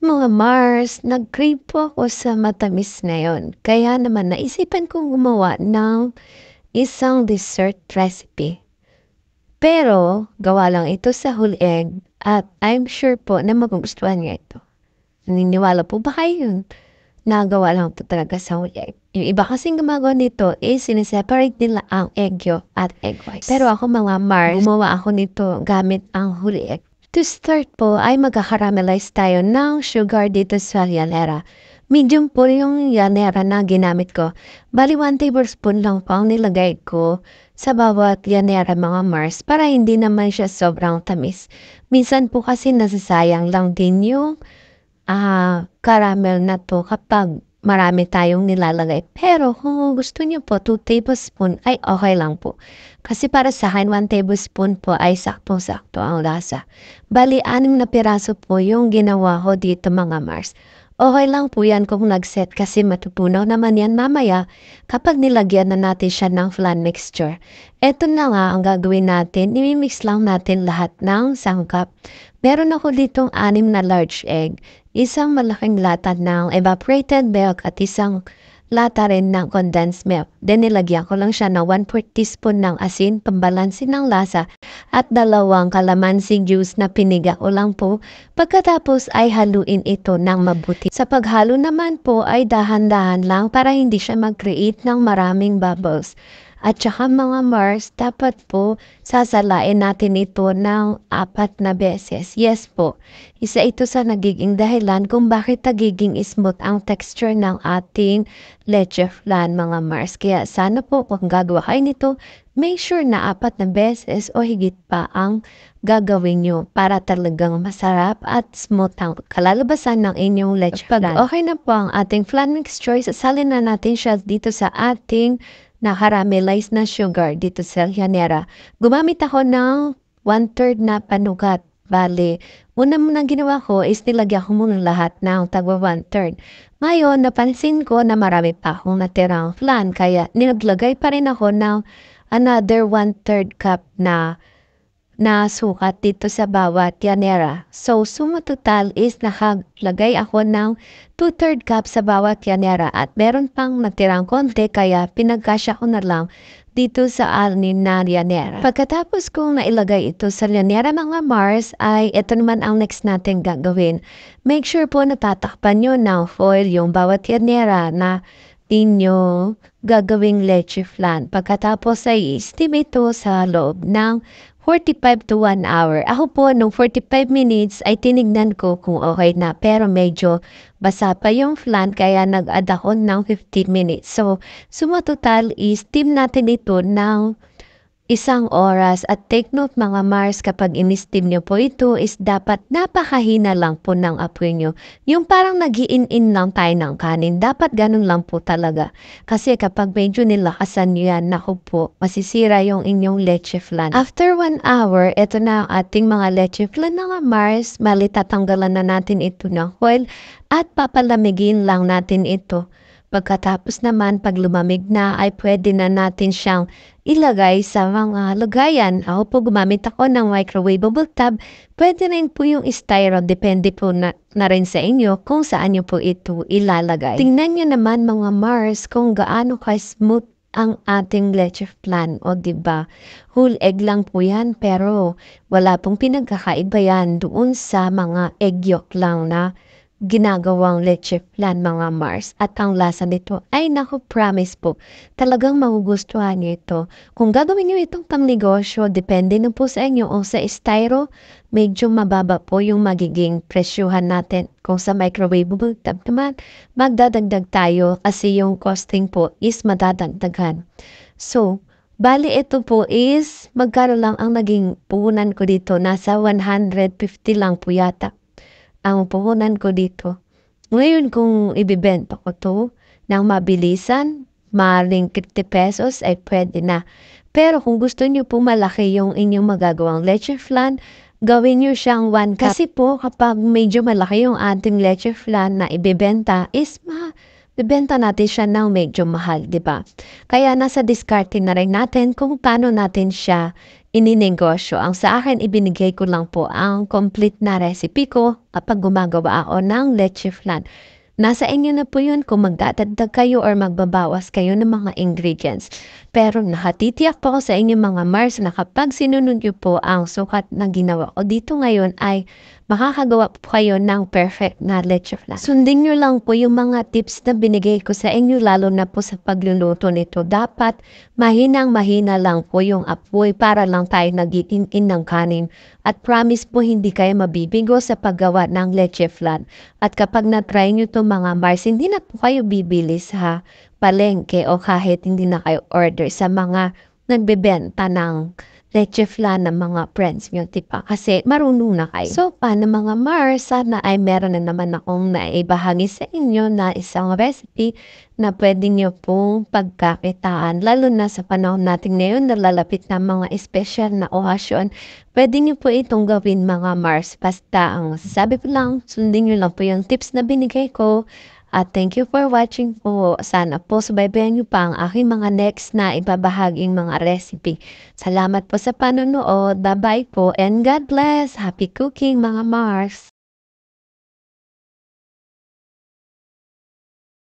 Mga Mars, nag-crave po ako sa matamis ngayon. Kaya naman naisipan kong gumawa ng isang dessert recipe. Pero gawa lang ito sa whole egg at I'm sure po na magugustuhan niya ito. Naniniwala po ba kayo yun? Nagawa lang po talaga sa whole egg. Yung iba kasing gumagawa nito is siniseparate nila ang egg yo at egg whites. Pero ako mga Mars, gumawa ako nito gamit ang whole egg. To start po ay magka-caramelize tayo ng sugar dito sa yanera. Medium po yung yanera na ginamit ko. Bali 1 tablespoon lang po ang nilagay ko sa bawat yanera mga Mars para hindi naman siya sobrang tamis. Minsan po kasi nasasayang lang din yung uh, caramel na to kapag marami tayong nilalagay. Pero kung gusto niyo po 2 tablespoon ay okay lang po. Kasi para sa akin 1 tablespoon po ay sakto sakto ang lasa. Bali anim na piraso po yung ginawa ko dito mga Mars. Okay lang po yan kung nag-set kasi matupunaw naman yan mamaya kapag nilagyan na natin siya ng flan mixture. Ito na nga ang gagawin natin. Imimix lang natin lahat ng sangkap. Meron ako ditong anim na large egg, isang malaking lata ng evaporated milk at isang lata rin ng condensed milk. Then nilagyan ko lang siya ng 1 4 teaspoon ng asin, pambalansin ng lasa, at dalawang kalamansi juice na piniga ko lang po. Pagkatapos ay haluin ito ng mabuti. Sa paghalo naman po ay dahan-dahan lang para hindi siya mag-create ng maraming bubbles. At saka mga Mars, dapat po sasalain natin ito ng apat na beses. Yes po, isa ito sa nagiging dahilan kung bakit nagiging smooth ang texture ng ating leche flan mga Mars. Kaya sana po kung gagawa kayo nito, make sure na apat na beses o higit pa ang gagawin nyo para talagang masarap at smooth ang kalalabasan ng inyong leche flan. Pag okay na po ang ating flan mixture, sasalin na natin siya dito sa ating na caramelize na sugar dito sa Llanera. Gumamit ako ng one-third na panukat. Bale, una mo ginawa ko is nilagyan ko muna lahat ng tagwa one-third. Ngayon, napansin ko na marami pa akong natirang flan kaya nilaglagay pa rin ako ng another one-third cup na na sukat dito sa bawat yanera. So, suma total is nakaglagay ako ng 2 third cup sa bawat yanera at meron pang natirang konti kaya pinagkasya ko na lang dito sa alnin na llanera. Pagkatapos kong nailagay ito sa llanera mga Mars, ay ito naman ang next natin gagawin. Make sure po natatakpan nyo ng foil yung bawat llanera na tinyo gagawing leche flan. Pagkatapos ay steam ito sa loob ng 45 to 1 hour. Ako po, nung 45 minutes ay tinignan ko kung okay na. Pero medyo basa pa yung flan kaya nag-add ako ng 15 minutes. So, suma total is team natin ito ng Isang oras at take note mga Mars kapag inistib niyo po ito is dapat napakahina lang po ng apoy niyo. Yung parang nagiin-in lang tayo ng kanin, dapat ganun lang po talaga. Kasi kapag medyo nilakasan nyo yan, naku po, masisira yung inyong leche flan. After one hour, ito na ang ating mga leche flan mga Mars. Mali tanggalan na natin ito ng oil at papalamigin lang natin ito. Pagkatapos naman pag lumamig na ay pwede na natin siyang ilagay sa mga lagayan. Ako po gumamit ako ng microwaveable tub. Pwede rin po yung styro. Depende po na, na rin sa inyo kung saan nyo po ito ilalagay. Tingnan nyo naman mga Mars kung gaano ka-smooth ang ating leche plan o di ba whole egg lang po yan pero wala pong pinagkakaiba yan doon sa mga egg yolk lang na ginagawang leche plan mga Mars at ang lasa nito ay naku promise po talagang magugustuhan niyo ito. Kung gagawin niyo itong pangnegosyo, depende na po sa inyo o sa styro, medyo mababa po yung magiging presyuhan natin. Kung sa microwave tab naman, magdadagdag tayo kasi yung costing po is madadagdagan. So, Bali, ito po is magkano lang ang naging puhunan ko dito. Nasa 150 lang po yata ang puhunan ko dito. Ngayon kung ibibenta ko to ng mabilisan, maling 50 pesos ay pwede na. Pero kung gusto niyo po malaki yung inyong magagawang leche flan, gawin niyo siyang 1 cup. Kasi po kapag medyo malaki yung ating leche flan na ibebenta is ma bibenta natin siya ng medyo mahal, di ba? Kaya nasa discarding na rin natin kung paano natin siya ininegosyo. Ang sa akin, ibinigay ko lang po ang complete na recipe ko kapag gumagawa ako ng leche flan. Nasa inyo na po yun kung magdadagdag kayo or magbabawas kayo ng mga ingredients. Pero nakatitiyak po sa inyong mga Mars na kapag sinunod niyo po ang sukat na ginawa ko dito ngayon ay makakagawa po kayo ng perfect na leche flan. Sundin niyo lang po yung mga tips na binigay ko sa inyo lalo na po sa pagluluto nito. Dapat mahinang mahina lang po yung apoy para lang tayo nagitin ng kanin. At promise po hindi kayo mabibigo sa paggawa ng leche flan. At kapag na-try niyo to mga Mars, hindi na po kayo bibilis ha palengke o kahit hindi na kayo order sa mga nagbebenta ng leche flan ng mga friends nyo, tipa. Kasi marunong na kayo. So, paano mga Mars, sana ay meron na naman akong naibahagi sa inyo na isang recipe na pwede nyo pong pagkakitaan. Lalo na sa panahon natin ngayon, nalalapit na mga special na okasyon. Pwede nyo po itong gawin mga Mars. Basta ang sabi ko lang, sundin nyo lang po yung tips na binigay ko at thank you for watching po. Sana po subaybayan nyo pa ang aking mga next na ibabahaging mga recipe. Salamat po sa panonood. Bye-bye po and God bless. Happy cooking mga Mars!